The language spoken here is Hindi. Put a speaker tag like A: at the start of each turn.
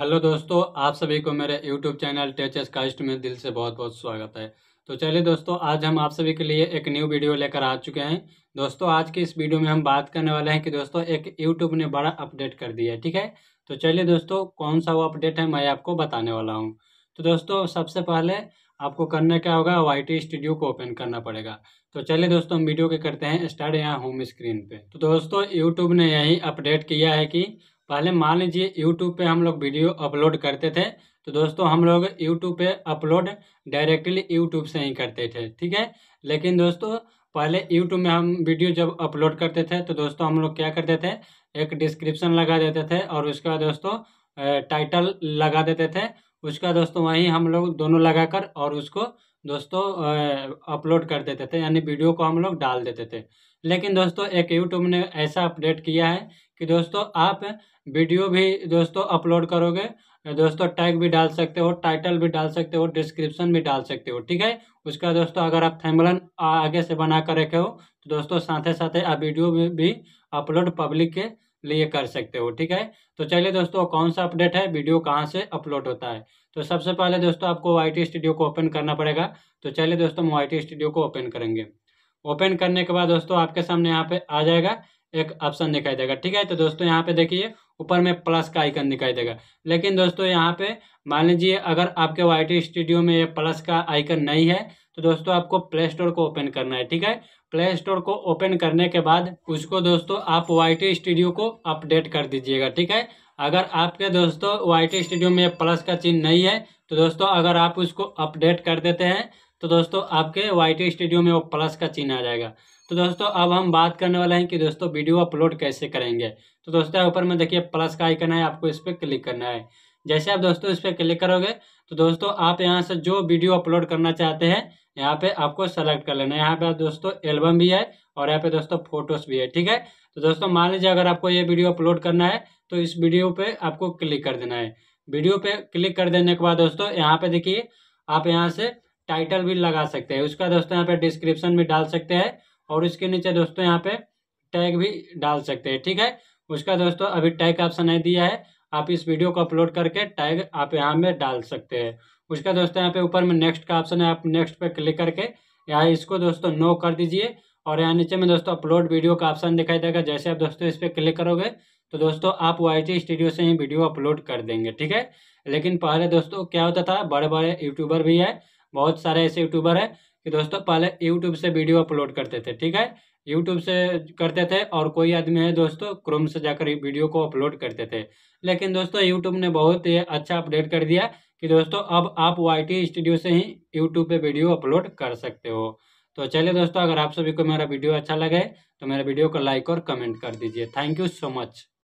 A: हेलो दोस्तों आप सभी को मेरे यूट्यूब चैनल टेचेस कास्ट में दिल से बहुत बहुत स्वागत है तो चलिए दोस्तों आज हम आप सभी के लिए एक न्यू वीडियो लेकर आ चुके हैं दोस्तों आज की इस वीडियो में हम बात करने वाले हैं कि दोस्तों एक यूट्यूब ने बड़ा अपडेट कर दिया है ठीक है तो चलिए दोस्तों कौन सा वो अपडेट है मैं आपको बताने वाला हूँ तो दोस्तों सबसे पहले आपको करना क्या होगा वाई स्टूडियो को ओपन करना पड़ेगा तो चलिए दोस्तों हम वीडियो के करते हैं स्टार्ट यहाँ होम स्क्रीन पे तो दोस्तों यूट्यूब ने यही अपडेट किया है कि पहले मान लीजिए यूट्यूब पे हम लोग वीडियो अपलोड करते थे तो दोस्तों हम लोग यूट्यूब पे अपलोड डायरेक्टली यूट्यूब से ही करते थे ठीक है लेकिन दोस्तों पहले यूट्यूब में हम वीडियो जब अपलोड करते थे तो दोस्तों हम लोग क्या करते थे एक डिस्क्रिप्शन लगा देते थे और उसके बाद दोस्तों टाइटल लगा देते थे उसका दोस्तों वहीं हम लोग दोनों लगाकर और उसको दोस्तों अपलोड कर देते थे यानी वीडियो को हम लोग डाल देते थे लेकिन दोस्तों एक यूट्यूब ने ऐसा अपडेट किया है कि दोस्तों आप वीडियो भी दोस्तों अपलोड करोगे दोस्तों टैग भी डाल सकते हो टाइटल भी डाल सकते हो डिस्क्रिप्शन भी डाल सकते हो ठीक है उसका दोस्तों अगर आप थैमलन आगे से बना कर रखे हो तो दोस्तों साथ साथ आप वीडियो भी, भी अपलोड पब्लिक के लिए कर सकते हो ठीक है तो चलिए दोस्तों कौन सा अपडेट है वीडियो कहाँ से अपलोड होता है तो सबसे पहले दोस्तों आपको वाई स्टूडियो को ओपन करना पड़ेगा तो चलिए दोस्तों हम वाई स्टूडियो को ओपन करेंगे ओपन करने के बाद दोस्तों आपके सामने यहाँ पे आ जाएगा एक ऑप्शन दिखाई देगा ठीक है तो दोस्तों यहाँ पे देखिए ऊपर में प्लस का आइकन दिखाई देगा लेकिन दोस्तों यहाँ पे मान लीजिए अगर आपके वाई स्टूडियो में ये प्लस का आइकन नहीं है तो दोस्तों आपको प्ले स्टोर को ओपन करना है ठीक है प्ले स्टोर को ओपन करने के बाद उसको दोस्तों आप वाई स्टूडियो को अपडेट कर दीजिएगा ठीक है अगर आपके दोस्तों वाई स्टूडियो में प्लस का चिन्ह नहीं है तो दोस्तों अगर आप उसको अपडेट कर देते हैं तो दोस्तों आपके वाई टी स्टूडियो में वो प्लस का चिन्ह आ जाएगा तो दोस्तों अब हम बात करने वाले हैं कि दोस्तों वीडियो अपलोड कैसे करेंगे तो दोस्तों ऊपर में देखिए प्लस का आइकन है आपको इस पर क्लिक करना है जैसे आप दोस्तों इस पर क्लिक करोगे तो दोस्तों आप यहाँ से जो वीडियो अपलोड करना चाहते हैं यहाँ पे आपको सेलेक्ट कर लेना है यहाँ पे दोस्तों एल्बम भी है और यहाँ पे दोस्तों फोटोज भी है ठीक है तो दोस्तों मान लीजिए अगर आपको ये वीडियो अपलोड करना है तो इस वीडियो पे आपको क्लिक कर देना है वीडियो पे क्लिक कर देने के बाद दोस्तों यहाँ पे देखिए आप यहाँ से टाइटल भी लगा सकते हैं उसका दोस्तों यहाँ पे डिस्क्रिप्शन भी डाल सकते हैं और उसके नीचे दोस्तों यहाँ पे टैग भी डाल सकते हैं ठीक है उसका दोस्तों अभी टैग का ऑप्शन नहीं दिया है आप इस वीडियो को अपलोड करके टैग आप यहाँ में डाल सकते हैं उसका दोस्तों यहाँ पे ऊपर में नेक्स्ट का ऑप्शन है आप नेक्स्ट पे क्लिक करके यहाँ इसको दोस्तों नो कर दीजिए और यहाँ नीचे में दोस्तों अपलोड वीडियो का ऑप्शन दिखाई देगा जैसे आप दोस्तों इस पर क्लिक करोगे तो दोस्तों आप वाई स्टूडियो से ही वीडियो अपलोड कर देंगे ठीक है लेकिन पहले दोस्तों क्या होता था बड़े बड़े यूट्यूबर भी है बहुत सारे ऐसे यूट्यूबर हैं कि दोस्तों पहले यूट्यूब से वीडियो अपलोड करते थे ठीक है यूट्यूब से करते थे और कोई आदमी है दोस्तों क्रोम से जाकर वीडियो को अपलोड करते थे लेकिन दोस्तों यूट्यूब ने बहुत ही अच्छा अपडेट कर दिया कि दोस्तों अब आप वाई स्टूडियो से ही यूट्यूब पे वीडियो अपलोड कर सकते हो तो चलिए दोस्तों अगर आप सभी को मेरा वीडियो अच्छा लगे तो मेरा वीडियो को लाइक और कमेंट कर दीजिए थैंक यू सो मच